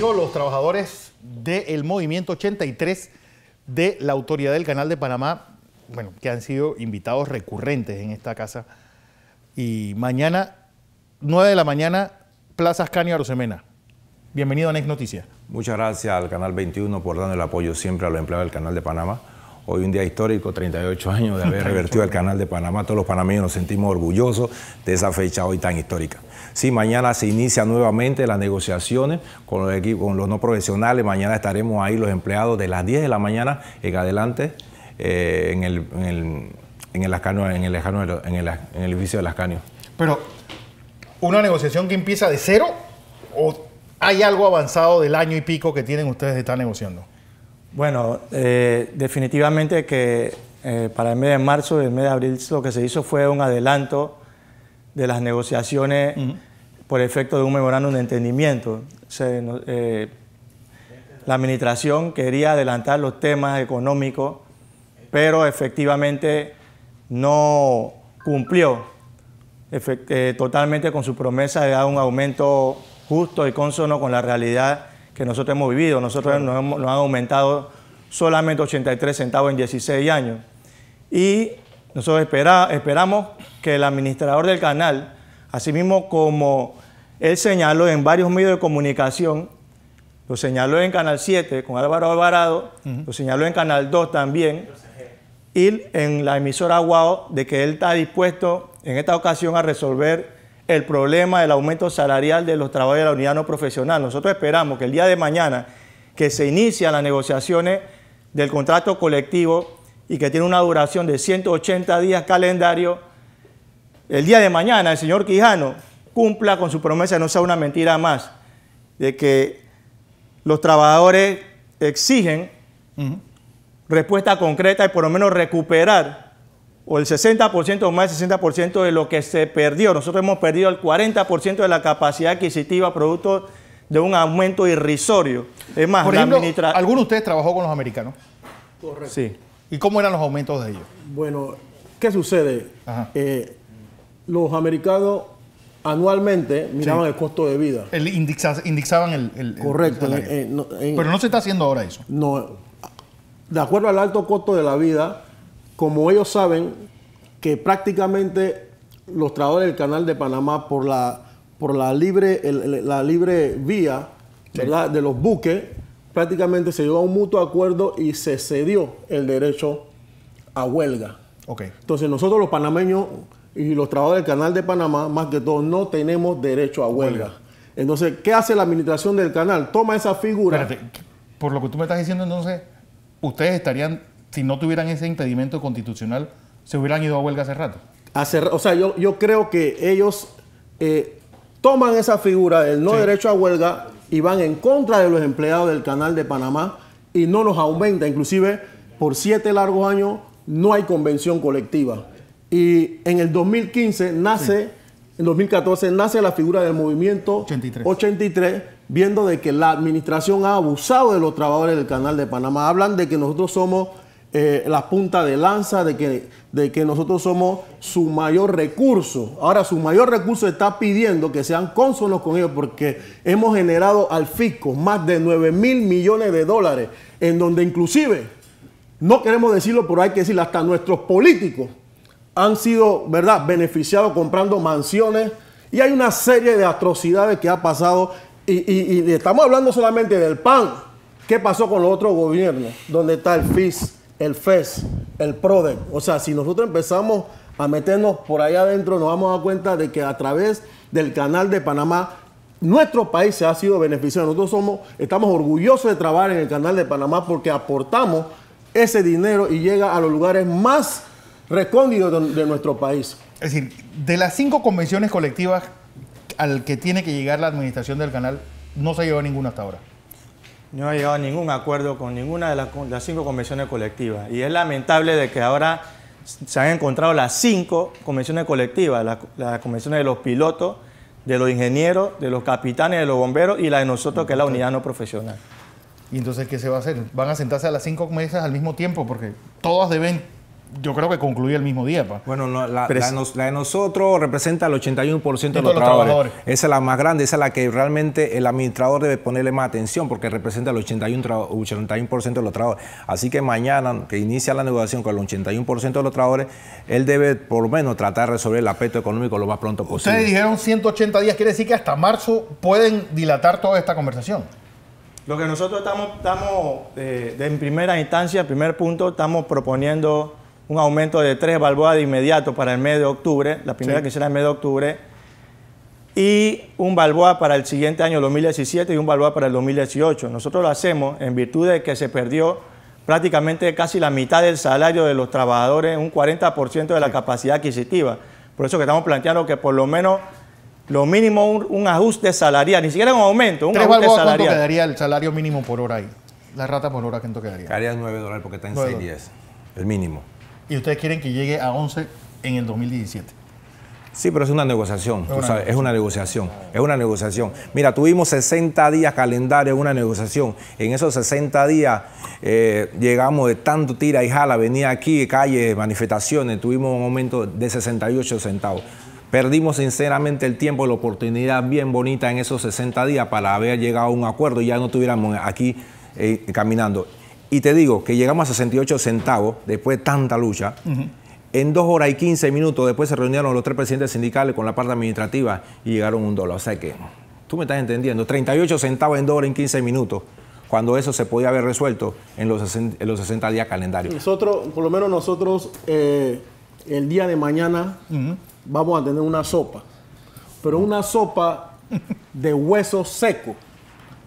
los trabajadores del Movimiento 83 de la Autoridad del Canal de Panamá, bueno, que han sido invitados recurrentes en esta casa. Y mañana, 9 de la mañana, Plaza Ascanio Arosemena. Bienvenido a Next Noticias. Muchas gracias al Canal 21 por dar el apoyo siempre a los empleados del Canal de Panamá. Hoy un día histórico, 38 años de haber revertido el canal de Panamá. Todos los panameños nos sentimos orgullosos de esa fecha hoy tan histórica. Sí, mañana se inicia nuevamente las negociaciones con los, equipos, no profesionales. Mañana estaremos ahí los empleados de las 10 de la mañana en adelante eh, en, el, en, el, en, el en, el, edificio de las Pero, ¿una negociación que empieza de cero o hay algo avanzado del año y pico que tienen ustedes de estar negociando? Bueno, eh, definitivamente que eh, para el mes de marzo y el mes de abril lo que se hizo fue un adelanto de las negociaciones por efecto de un memorándum de entendimiento. Eh, la administración quería adelantar los temas económicos, pero efectivamente no cumplió totalmente con su promesa de dar un aumento justo y consono con la realidad que nosotros hemos vivido. Nosotros nos, han aumentado solamente 83 centavos en 16 años. Y nosotros esperamos que el administrador del canal, asimismo como él señaló en varios medios de comunicación, lo señaló en Canal 7 con Álvaro Alvarado, lo señaló en Canal 2 también, y en la emisora Guau, de que él está dispuesto en esta ocasión a resolver el problema del aumento salarial de los trabajadores de la unidad no profesional. Nosotros esperamos que el día de mañana que se inician las negociaciones del contrato colectivo y que tiene una duración de 180 días calendario, el día de mañana el señor Quijano cumpla con su promesa, no sea una mentira más, de que los trabajadores exigen respuesta concreta y por lo menos recuperar o el 60% o más del 60% de lo que se perdió. Nosotros hemos perdido el 40% de la capacidad adquisitiva producto de un aumento irrisorio. Es más, Por ejemplo, ¿alguno de ustedes trabajó con los americanos? Correcto. Sí. ¿Y cómo eran los aumentos de ellos? Bueno, ¿qué sucede? Eh, los americanos anualmente miraban el costo de vida. El indexaban el, Correcto. Eh, eh, Pero no se está haciendo ahora eso. No. De acuerdo al alto costo de la vida, como ellos saben que prácticamente los trabajadores del Canal de Panamá por la, por la, libre, la libre vía de los buques, prácticamente se llegó a un mutuo acuerdo y se cedió el derecho a huelga. Okay. Entonces nosotros los panameños y los trabajadores del Canal de Panamá, más que todo, no tenemos derecho a huelga. Entonces, ¿qué hace la administración del canal? Toma esa figura. Espérate, por lo que tú me estás diciendo, entonces, ustedes estarían si no tuvieran ese impedimento constitucional, se hubieran ido a huelga hace rato. o sea, yo, yo creo que ellos eh, toman esa figura del no derecho a huelga y van en contra de los empleados del Canal de Panamá y no los aumenta. Inclusive, por siete largos años no hay convención colectiva. Y en el 2015 nace, en 2014 nace la figura del movimiento 83. 83. viendo de que la administración ha abusado de los trabajadores del Canal de Panamá. Hablan de que nosotros somos eh, la punta de lanza de que, de que nosotros somos su mayor recurso. Ahora su mayor recurso está pidiendo que sean cónsonos con ellos porque hemos generado al fisco más de 9 mil millones de dólares, en donde inclusive, no queremos decirlo, pero hay que decirlo, hasta nuestros políticos han sido, ¿verdad?, beneficiados comprando mansiones y hay una serie de atrocidades que ha pasado y, estamos hablando solamente del PAN. ¿Qué pasó con los otros gobiernos? ¿Dónde está el fisco? el FES, el PRODEC. O sea, si nosotros empezamos a meternos por ahí adentro, nos vamos a dar cuenta de que a través del canal de Panamá, nuestro país se ha sido beneficiado. Nosotros somos, estamos orgullosos de trabajar en el canal de Panamá porque aportamos ese dinero y llega a los lugares más recónditos de, nuestro país. Es decir, de las cinco convenciones colectivas al que tiene que llegar la administración del canal, no se ha ninguna hasta ahora no ha llegado a ningún acuerdo con ninguna de las, cinco convenciones colectivas. Y es lamentable de que ahora se han encontrado las cinco convenciones colectivas, las, convenciones de los pilotos, de los ingenieros, de los capitanes, de los bomberos y la de nosotros, que es la unidad no profesional. ¿Y entonces qué se va a hacer? ¿Van a sentarse a las cinco mesas al mismo tiempo? Porque todas deben yo creo que concluye el mismo día. Pues. Bueno, la, de nosotros representa el 81% de, los, trabajadores. Esa es la más grande, esa es la que realmente el administrador debe ponerle más atención porque representa el 81%, 81 de los trabajadores. Así que mañana, que inicia la negociación con el 81% de los trabajadores, él debe por lo menos tratar de resolver el aspecto económico lo más pronto posible. Ustedes dijeron 180 días, quiere decir que hasta marzo pueden dilatar toda esta conversación. Lo que nosotros estamos, estamos eh, en primera instancia, primer punto, estamos proponiendo un aumento de tres balboas de inmediato para el mes de octubre, la primera que será el mes de octubre, y un balboa para el siguiente año, 2017, y un balboa para el 2018. Nosotros lo hacemos en virtud de que se perdió prácticamente casi la mitad del salario de los trabajadores, un 40% de la capacidad adquisitiva. Por eso que estamos planteando que por lo menos lo mínimo un, ajuste salarial, ni siquiera un aumento, un ajuste salarial. ¿Cuánto quedaría el salario mínimo por hora ahí? La rata por hora, ¿cuánto quedaría? Quedaría 9 dólares porque está en 6.10, el mínimo y ustedes quieren que llegue a 11 en el 2017. Sí, pero es una negociación, es una negociación, es una negociación. Mira, tuvimos 60 días calendario, una negociación. En esos 60 días eh, llegamos de tanto tira y jala, venía aquí, calle, manifestaciones, tuvimos un aumento de 68 centavos. Perdimos sinceramente el tiempo, la oportunidad bien bonita en esos 60 días para haber llegado a un acuerdo y ya no estuviéramos aquí eh, caminando. Y te digo que llegamos a 68 centavos después de tanta lucha. En dos horas y 15 minutos después se reunieron los tres presidentes sindicales con la parte administrativa y llegaron un dólar. O sea que, tú me estás entendiendo, 38 centavos en dos horas y 15 minutos, cuando eso se podía haber resuelto en los 60, días calendario. Nosotros, por lo menos nosotros, eh, el día de mañana vamos a tener una sopa, pero una sopa de hueso seco.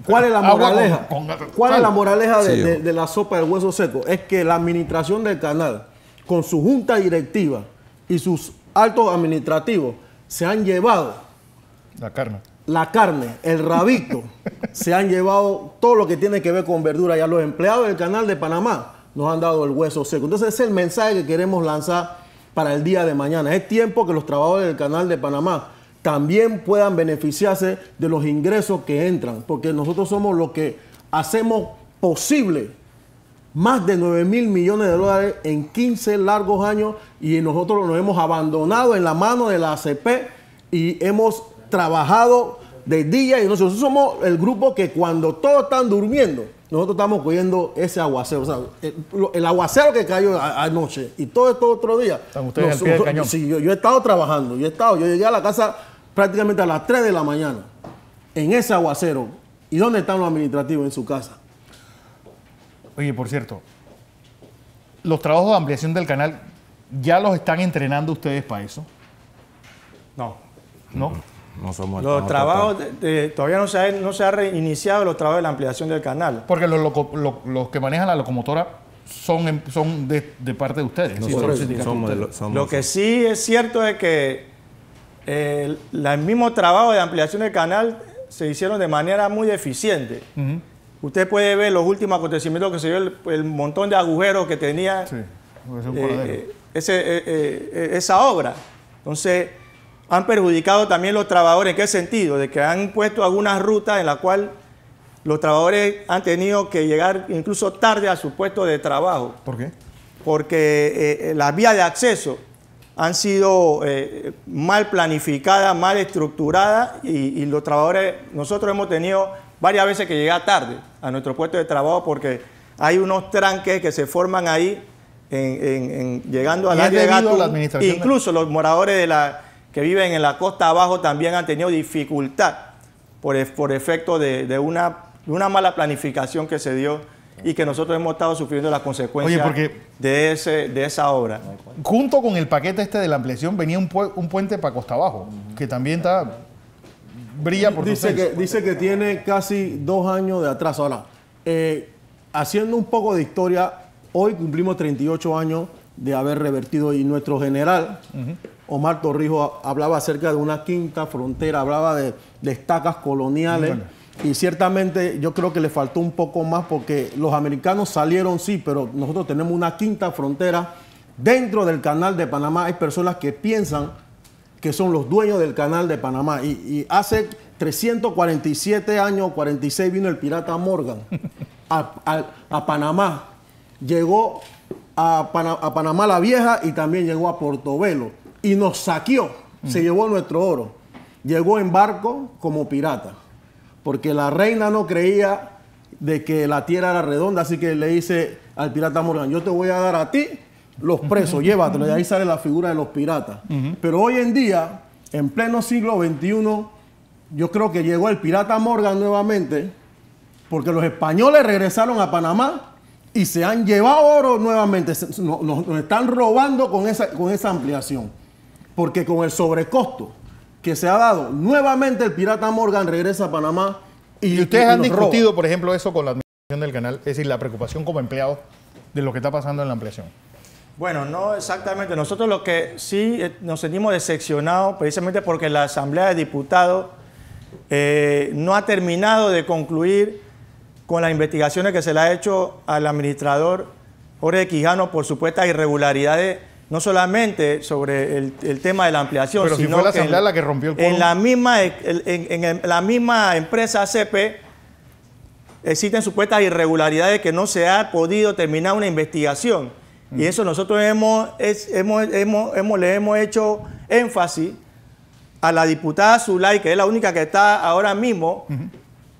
¿Cuál es la ah, moraleja? ¿Cuál es la moraleja de, de, la sopa del hueso seco? Es que la administración del canal, con su junta directiva y sus altos administrativos, se han llevado la carne. La carne, el rabito, se han llevado todo lo que tiene que ver con verdura. Y a los empleados del canal de Panamá nos han dado el hueso seco. Entonces, ese es el mensaje que queremos lanzar para el día de mañana. Es tiempo que los trabajadores del canal de Panamá también puedan beneficiarse de los ingresos que entran, porque nosotros somos los que hacemos posible más de 9 mil millones de dólares en 15 largos años y nosotros nos hemos abandonado en la mano de la ACP y hemos trabajado de día y nosotros somos el grupo que cuando todos están durmiendo, nosotros estamos cogiendo ese aguacero. O sea, el, aguacero que cayó anoche y todo esto otro día. ¿Están ustedes Sí, yo, yo, he estado trabajando, yo he estado, yo llegué a la casa prácticamente a las 3 de la mañana en ese aguacero. ¿Y dónde están los administrativos? En su casa. Oye, por cierto, los trabajos de ampliación del canal, ¿ya los están entrenando ustedes para eso? No. ¿No? No somos los trabajos todavía no se, han no ha reiniciado los trabajos de la ampliación del canal. Porque los, que manejan la locomotora son, son de, parte de ustedes. lo que sí es cierto es que el, mismos mismo trabajo de ampliación del canal se hicieron de manera muy eficiente. Usted puede ver los últimos acontecimientos que se dio, el, montón de agujeros que tenía eh, eh, eh, esa obra. Entonces, han perjudicado también los trabajadores. ¿En qué sentido? De que han puesto algunas rutas en las cuales los trabajadores han tenido que llegar incluso tarde a su puesto de trabajo. ¿Por qué? Porque la vía de acceso han sido eh, mal planificadas, mal estructuradas y, los trabajadores, nosotros hemos tenido varias veces que llegar tarde a nuestro puesto de trabajo porque hay unos tranques que se forman ahí en, llegando a área de gato. incluso los moradores de la, que viven en la costa abajo también han tenido dificultad por, por efecto de, una, de una mala planificación que se dio y que nosotros hemos estado sufriendo las consecuencias de, ese, de esa obra. Junto con el paquete este de la ampliación venía un, un puente para Costa Abajo, que también está brilla por dice que Dice que tiene casi dos años de atraso. Ahora, eh, haciendo un poco de historia, hoy cumplimos 38 años de haber revertido y nuestro general, Omar Torrijos, hablaba acerca de una quinta frontera, hablaba de, estacas coloniales. Y ciertamente yo creo que le faltó un poco más porque los americanos salieron, sí, pero nosotros tenemos una quinta frontera. Dentro del canal de Panamá hay personas que piensan que son los dueños del canal de Panamá. Y, hace 347 años, 46, vino el pirata Morgan a, Panamá. Llegó a, Panamá la Vieja y también llegó a Portobelo. Y nos saqueó, se mm. llevó nuestro oro. Llegó en barco como pirata porque la reina no creía de que la tierra era redonda, así que le dice al pirata Morgan, yo te voy a dar a ti los presos, llévatelo, y ahí sale la figura de los piratas. Pero hoy en día, en pleno siglo XXI, yo creo que llegó el pirata Morgan nuevamente, porque los españoles regresaron a Panamá y se han llevado oro nuevamente, nos, están robando con esa, con esa ampliación, porque con el sobrecosto que se ha dado. Nuevamente el pirata Morgan regresa a Panamá y, ustedes han discutido, por ejemplo, eso con la administración del canal, es decir, la preocupación como empleado de lo que está pasando en la ampliación. Bueno, no exactamente. Nosotros lo que sí eh, nos sentimos decepcionados precisamente porque la Asamblea de Diputados eh, no ha terminado de concluir con las investigaciones que se le ha hecho al administrador Jorge Quijano por supuestas irregularidades no solamente sobre el, tema de la ampliación, sino la que en, la que rompió En la misma, en, la misma empresa CP existen supuestas irregularidades que no se ha podido terminar una investigación. Y mm. eso nosotros hemos, hemos, le hemos hecho énfasis a la diputada Zulay, que es la única que está ahora mismo.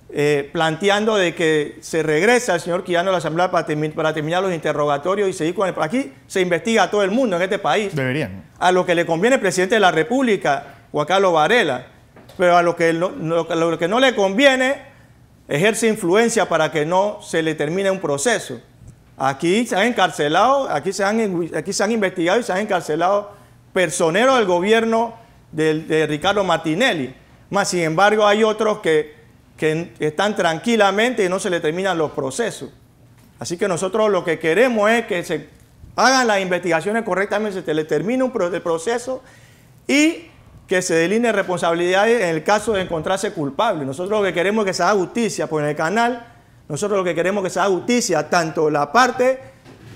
Eh, planteando de que se regresa el señor Quillano a la Asamblea para, terminar los interrogatorios y seguir con el... Aquí se investiga a todo el mundo en este país. Deberían. A lo que le conviene el presidente de la República, Juan Carlos Varela, pero a lo que no, le conviene ejerce influencia para que no se le termine un proceso. Aquí se han encarcelado, aquí se han, aquí se han investigado y se han encarcelado personeros del gobierno de Ricardo Martinelli. Más sin embargo, hay otros que que están tranquilamente y no se le terminan los procesos. Así que nosotros lo que queremos es que se hagan las investigaciones correctamente, se le termine un el proceso y que se delineen responsabilidades en el caso de encontrarse culpable. Nosotros lo que queremos es que se haga justicia, por pues, en el canal nosotros lo que queremos es que se haga justicia, tanto la parte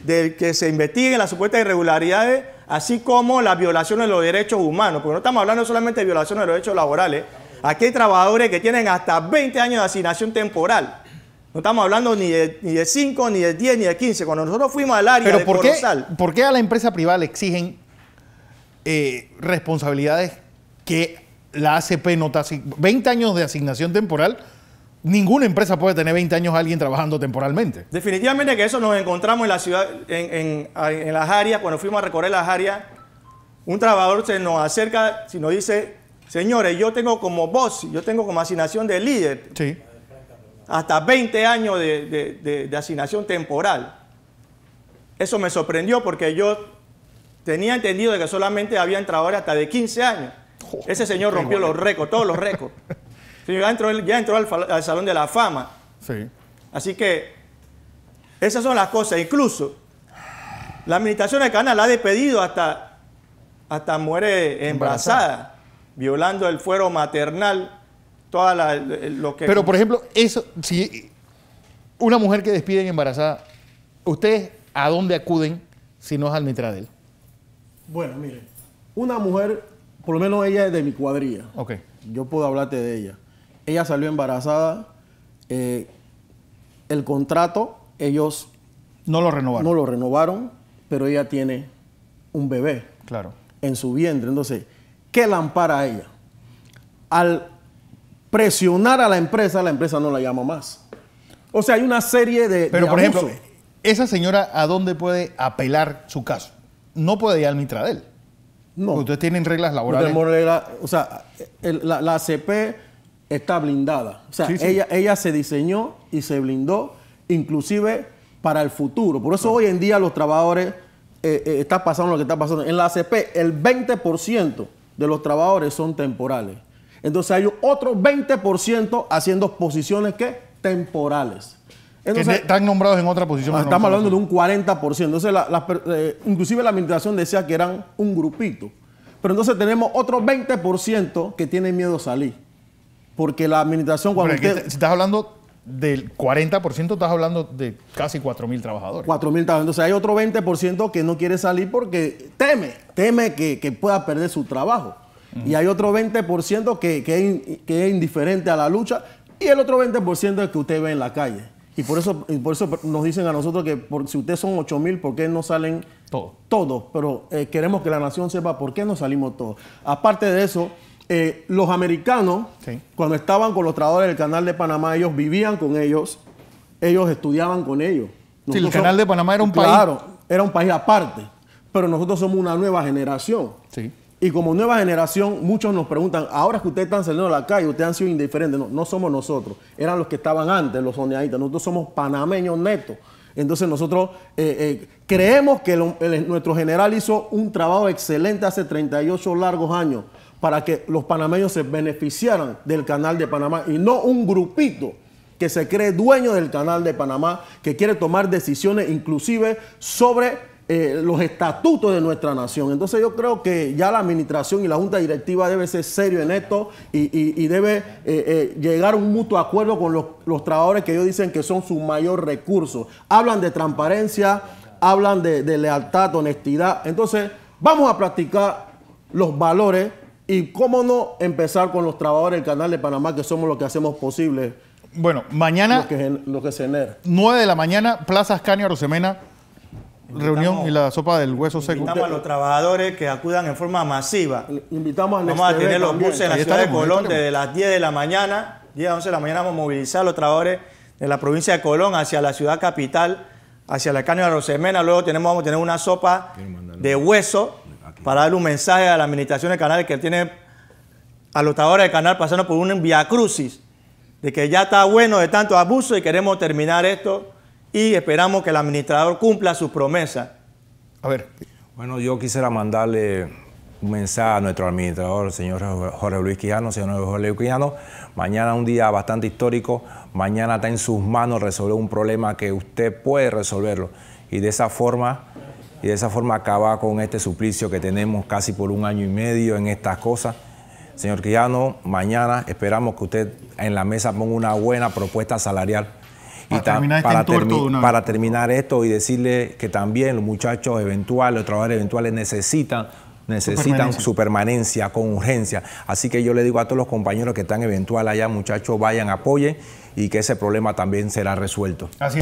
del que se investiguen las supuestas irregularidades, así como las violaciones de los derechos humanos, porque no estamos hablando solamente de violaciones de los derechos laborales, Aquí hay trabajadores que tienen hasta 20 años de asignación temporal. No estamos hablando ni de, ni 5, ni de 10, ni de 15. Cuando nosotros fuimos al área Pero de por ¿por qué a la empresa privada le exigen eh, responsabilidades que la ACP no está 20 años de asignación temporal ninguna empresa puede tener 20 años a alguien trabajando temporalmente. Definitivamente que eso nos encontramos en la ciudad, en, las áreas, cuando fuimos a recorrer las áreas, un trabajador se nos acerca, si nos dice, Señores, yo tengo como voz, yo tengo como asignación de líder. Hasta 20 años de, asignación temporal. Eso me sorprendió porque yo tenía entendido que solamente entrado ahora hasta de 15 años. Ese señor rompió los récords, todos los récords. ya entró, ya entró al, Salón de la Fama. Así que esas son las cosas. Incluso la administración de canal ha despedido hasta, hasta muere embarazada violando el fuero maternal, toda la, lo que... Pero, por ejemplo, eso, una mujer que despiden embarazada, ¿ustedes a dónde acuden si no es al Mitradel? Bueno, miren, una mujer, por lo menos ella es de mi cuadrilla. Ok. Yo puedo hablarte de ella. Ella salió embarazada, eh, el contrato, ellos... No lo renovaron. No lo renovaron, pero ella tiene un bebé. Claro. En su vientre. Entonces, ¿Qué la ampara a ella. Al presionar a la empresa, la empresa no la llama más. O sea, hay una serie de. Pero, por ejemplo, esa señora, ¿a dónde puede apelar su caso? No puede ir al Mitradel. No. Porque ustedes tienen reglas laborales. o sea, la, ACP está blindada. O sea, Ella, ella se diseñó y se blindó, inclusive para el futuro. Por eso hoy en día los trabajadores eh, eh, están pasando lo que está pasando. En la ACP, el 20% de los trabajadores son temporales. Entonces hay otro 20% haciendo posiciones que temporales. Entonces, están nombrados en otra posición. Ah, estamos hablando de un 40%. Entonces, la, eh, inclusive la administración decía que eran un grupito. Pero entonces tenemos otro 20% que tienen miedo a salir. Porque la administración cuando... usted, si estás hablando del 40% estás hablando de casi 4.000 trabajadores. 4.000 trabajadores. Entonces hay otro 20% que no quiere salir porque teme, teme que, pueda perder su trabajo. Y hay otro 20% que, que, es indiferente a la lucha y el otro 20% es que usted ve en la calle. Y por eso, por eso nos dicen a nosotros que si ustedes son 8.000, ¿por qué no salen todos? Todos, pero eh, queremos que la nación sepa por qué no salimos todos. Aparte de eso eh, los americanos, cuando estaban con los trabajadores del Canal de Panamá, ellos vivían con ellos, ellos estudiaban con ellos. sí, el Canal de Panamá era un claro, era un país aparte, pero nosotros somos una nueva generación. Y como nueva generación, muchos nos preguntan, ahora que ustedes están saliendo a la calle, ustedes han sido indiferentes. No, no somos nosotros, eran los que estaban antes, los oneaditas. Nosotros somos panameños netos. Entonces nosotros eh, eh, creemos que nuestro general hizo un trabajo excelente hace 38 largos años para que los panameños se beneficiaran del canal de Panamá y no un grupito que se cree dueño del canal de Panamá, que quiere tomar decisiones inclusive sobre eh, los estatutos de nuestra nación. Entonces yo creo que ya la administración y la junta directiva debe ser serio en esto y, debe eh, eh, llegar a un mutuo acuerdo con los, trabajadores que ellos dicen que son su mayor recurso. Hablan de transparencia, hablan de, de lealtad, honestidad. Entonces vamos a practicar los valores y cómo no empezar con los trabajadores del Canal de Panamá, que somos los que hacemos posible. Bueno, mañana. Lo que, lo que se 9 de la mañana, Plaza Ascanio Rosemena. reunión y la sopa del hueso seco. Invitamos a los trabajadores que acudan en forma masiva. invitamos a Vamos a tener los buses en la ciudad de Colón desde las 10 de la mañana. 10 a 11 de la mañana vamos a movilizar a los trabajadores de la provincia de Colón hacia la ciudad capital, hacia la Caña de Rosemena. Luego tenemos, vamos a tener una sopa de hueso para darle un mensaje a la administración del canal que tiene a los trabajadores del canal pasando por un crucis, de que ya está bueno de tanto abuso y queremos terminar esto y esperamos que el administrador cumpla su promesa. A ver. Bueno, yo quisiera mandarle un mensaje a nuestro administrador, señor Jorge Luis Quijano, señor Jorge Luis Quijano. Mañana un día bastante histórico, mañana está en sus manos resolver un problema que usted puede resolverlo. Y de esa forma y de esa forma acaba con este suplicio que tenemos casi por un año y medio en estas cosas. Señor Quillano, mañana esperamos que usted en la mesa ponga una buena propuesta salarial. Y para, terminar, este para, terminar esto y decirle que también los muchachos eventuales, los trabajadores eventuales necesitan necesitan su permanencia. con urgencia. Así que yo le digo a todos los compañeros que están eventuales allá, muchachos, vayan, apoyen y que ese problema también será resuelto. Así